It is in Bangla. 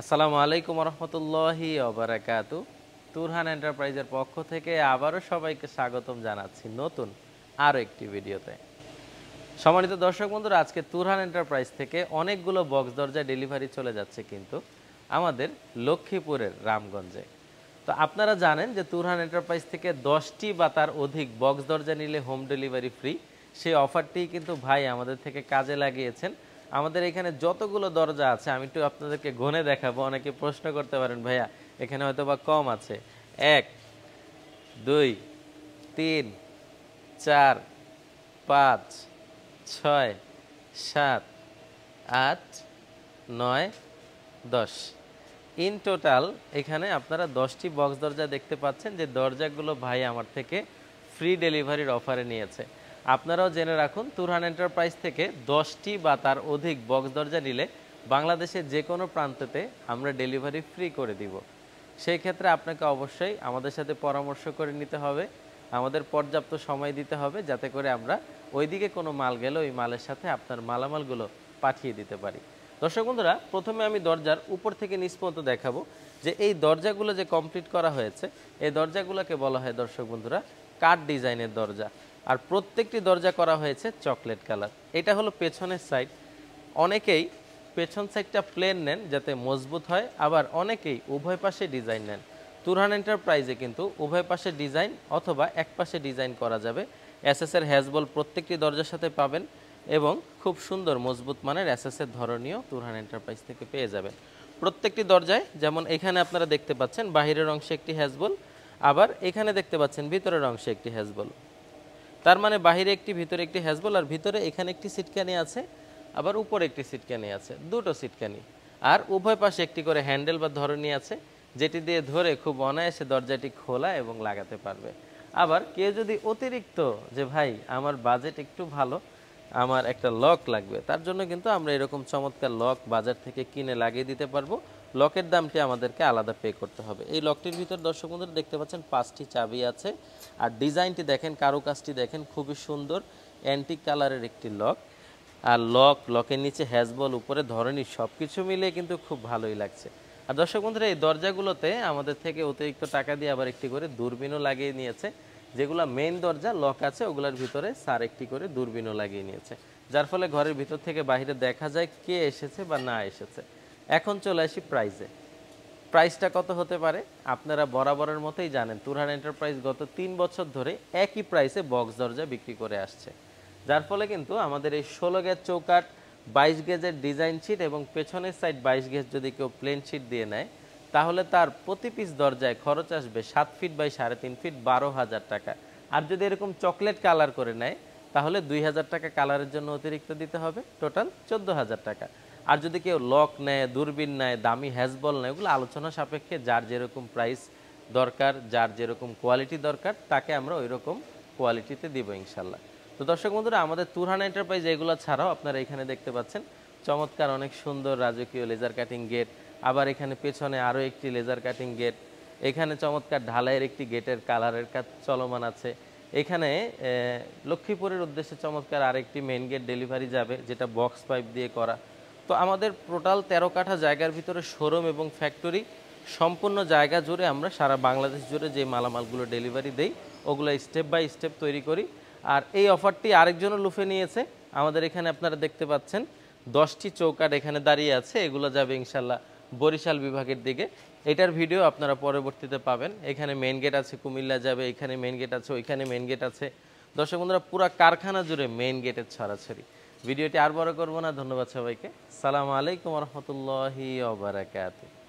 আসসালামু আলাইকুম রহমতুল্লাহি অবরাকাতু তুরহান এন্টারপ্রাইজের পক্ষ থেকে আবারও সবাইকে স্বাগতম জানাচ্ছি নতুন আরও একটি ভিডিওতে সম্মানিত দর্শক বন্ধুরা আজকে তুরহান এন্টারপ্রাইজ থেকে অনেকগুলো বক্স দরজায় ডেলিভারি চলে যাচ্ছে কিন্তু আমাদের লক্ষ্মীপুরের রামগঞ্জে তো আপনারা জানেন যে তুরহান এন্টারপ্রাইজ থেকে দশটি বা তার অধিক বক্স দরজা নিলে হোম ডেলিভারি ফ্রি সেই অফারটি কিন্তু ভাই আমাদের থেকে কাজে লাগিয়েছেন আমাদের এখানে যতগুলো দরজা আছে আমি একটু আপনাদেরকে গনে দেখাবো অনেকে প্রশ্ন করতে পারেন ভাইয়া এখানে হয়তো বা কম আছে এক দুই তিন চার পাঁচ ছয় সাত আট নয় দশ ইন টোটাল এখানে আপনারা দশটি বক্স দরজা দেখতে পাচ্ছেন যে দরজাগুলো ভাই আমার থেকে ফ্রি ডেলিভারির অফারে নিয়েছে আপনারাও জেনে রাখুন তুরহান এন্টারপ্রাইজ থেকে দশটি বা তার অধিক বক্স দরজা নিলে বাংলাদেশের যে কোনো প্রান্ততে আমরা ডেলিভারি ফ্রি করে দিব সেই ক্ষেত্রে আপনাকে অবশ্যই আমাদের সাথে পরামর্শ করে নিতে হবে আমাদের পর্যাপ্ত সময় দিতে হবে যাতে করে আমরা ওইদিকে কোনো মাল গেলে ওই মালের সাথে আপনার মালামালগুলো পাঠিয়ে দিতে পারি দর্শক বন্ধুরা প্রথমে আমি দরজার উপর থেকে নিষ্পন্ত দেখাবো যে এই দরজাগুলো যে কমপ্লিট করা হয়েছে এই দরজাগুলোকে বলা হয় দর্শক বন্ধুরা কাঠ ডিজাইনের দরজা আর প্রত্যেকটি দরজা করা হয়েছে চকলেট কালার এটা হলো পেছনের সাইড অনেকেই পেছন সাইডটা প্লেন নেন যাতে মজবুত হয় আবার অনেকেই উভয় পাশে ডিজাইন নেন তুরহান এন্টারপ্রাইজে কিন্তু উভয় পাশে ডিজাইন অথবা এক পাশে ডিজাইন করা যাবে অ্যাসেসের হ্যাজবল প্রত্যেকটি দরজার সাথে পাবেন এবং খুব সুন্দর মজবুত মানের অ্যাসেসের ধরনীয় তুরহান এন্টারপ্রাইজ থেকে পেয়ে যাবেন প্রত্যেকটি দরজায় যেমন এখানে আপনারা দেখতে পাচ্ছেন বাহিরের অংশে একটি হ্যাজবল আবার এখানে দেখতে পাচ্ছেন ভিতরের অংশে একটি হ্যাজবল তার মানে বাহিরে একটি ভিতরে একটি হ্যাজবল আর ভিতরে এখানে একটি সিটকানি আছে আবার উপরে একটি সিটকানি আছে দুটো সিটকানি আর উভয় পাশে একটি করে হ্যান্ডেল বা ধরনি আছে যেটি দিয়ে ধরে খুব অনায়াসে দরজাটি খোলা এবং লাগাতে পারবে আবার কেউ যদি অতিরিক্ত যে ভাই আমার বাজেট একটু ভালো আমার একটা লক লাগবে তার জন্য কিন্তু আমরা এরকম চমৎকার লক বাজার থেকে কিনে লাগিয়ে দিতে পারবো লকের দামটি আমাদেরকে আলাদা পে করতে হবে এই লকটির ভিতর দর্শক বন্ধুরা দেখতে পাচ্ছেন পাঁচটি চাবি আছে আর ডিজাইনটি দেখেন কারুকাজটি দেখেন খুবই সুন্দর অ্যান্টিক কালারের একটি লক আর লক লকের নিচে হ্যাজবল উপরে ধরনী সব কিছু মিলে কিন্তু খুব ভালোই লাগছে আর দর্শক বন্ধুরা এই দরজাগুলোতে আমাদের থেকে অতিরিক্ত টাকা দিয়ে আবার একটি করে দূরবীনও লাগিয়ে নিয়েছে যেগুলো মেইন দরজা লক আছে ওগুলোর ভিতরে সার একটি করে দূরবীনও লাগিয়ে নিয়েছে যার ফলে ঘরের ভিতর থেকে বাইরে দেখা যায় কে এসেছে বা না এসেছে এখন চলে আসি প্রাইসে প্রাইসটা কত হতে পারে আপনারা বরাবরের মতোই জানেন তুরহান এন্টারপ্রাইজ গত তিন বছর ধরে একই প্রাইসে বক্স দরজা বিক্রি করে আসছে যার ফলে কিন্তু আমাদের এই ষোলো গ্যাস চৌকাট বাইশ গেজের ডিজাইন শিট এবং পেছনের সাইড বাইশ গেজ যদি কেউ প্লেন শিট দিয়ে নেয় তাহলে তার প্রতি পিস দরজায় খরচ আসবে সাত ফিট বাই সাড়ে তিন ফিট বারো হাজার টাকা আর যদি এরকম চকলেট কালার করে নেয় তাহলে দুই হাজার টাকা কালারের জন্য অতিরিক্ত দিতে হবে টোটাল চোদ্দো হাজার টাকা আর যদি কেউ লক নেয় দূরবীন নেয় দামি হ্যাজবল নেয় ওগুলো আলোচনা সাপেক্ষে যার যেরকম প্রাইস দরকার যার যেরকম কোয়ালিটি দরকার তাকে আমরা ওই রকম কোয়ালিটিতে দিব ইনশাল্লাহ তো দর্শক বন্ধুরা আমাদের তুরহান এন্টারপ্রাইজ এগুলো ছাড়াও আপনারা এখানে দেখতে পাচ্ছেন চমৎকার অনেক সুন্দর রাজকীয় লেজার কাটিং গেট আবার এখানে পেছনে আরও একটি লেজার কাটিং গেট এখানে চমৎকার ঢালাইয়ের একটি গেটের কালারের কাজ চলমান আছে এখানে লক্ষ্মীপুরের উদ্দেশ্যে চমৎকার আরেকটি মেন গেট ডেলিভারি যাবে যেটা বক্স পাইপ দিয়ে করা তো আমাদের টোটাল তেরো কাঠা জায়গার ভিতরে শোরুম এবং ফ্যাক্টরি সম্পূর্ণ জায়গা জুড়ে আমরা সারা বাংলাদেশ জুড়ে যে মালামালগুলো ডেলিভারি দেই ওগুলো স্টেপ বাই স্টেপ তৈরি করি আর এই অফারটি আরেকজনও লুফে নিয়েছে আমাদের এখানে আপনারা দেখতে পাচ্ছেন দশটি চৌকাট এখানে দাঁড়িয়ে আছে এগুলো যাবে ইনশাল্লাহ বরিশাল বিভাগের দিকে এটার ভিডিও আপনারা পরবর্তীতে পাবেন এখানে মেন গেট আছে কুমিল্লা যাবে এখানে মেন গেট আছে ওইখানে মেন গেট আছে দর্শক বন্ধুরা পুরো কারখানা জুড়ে মেন গেটের ছড়াছড়ি ভিডিওটি আর বড় করবো না ধন্যবাদ সবাইকে সালাম আলাইকুম রহমতুল্লাহি ওবরাকাতু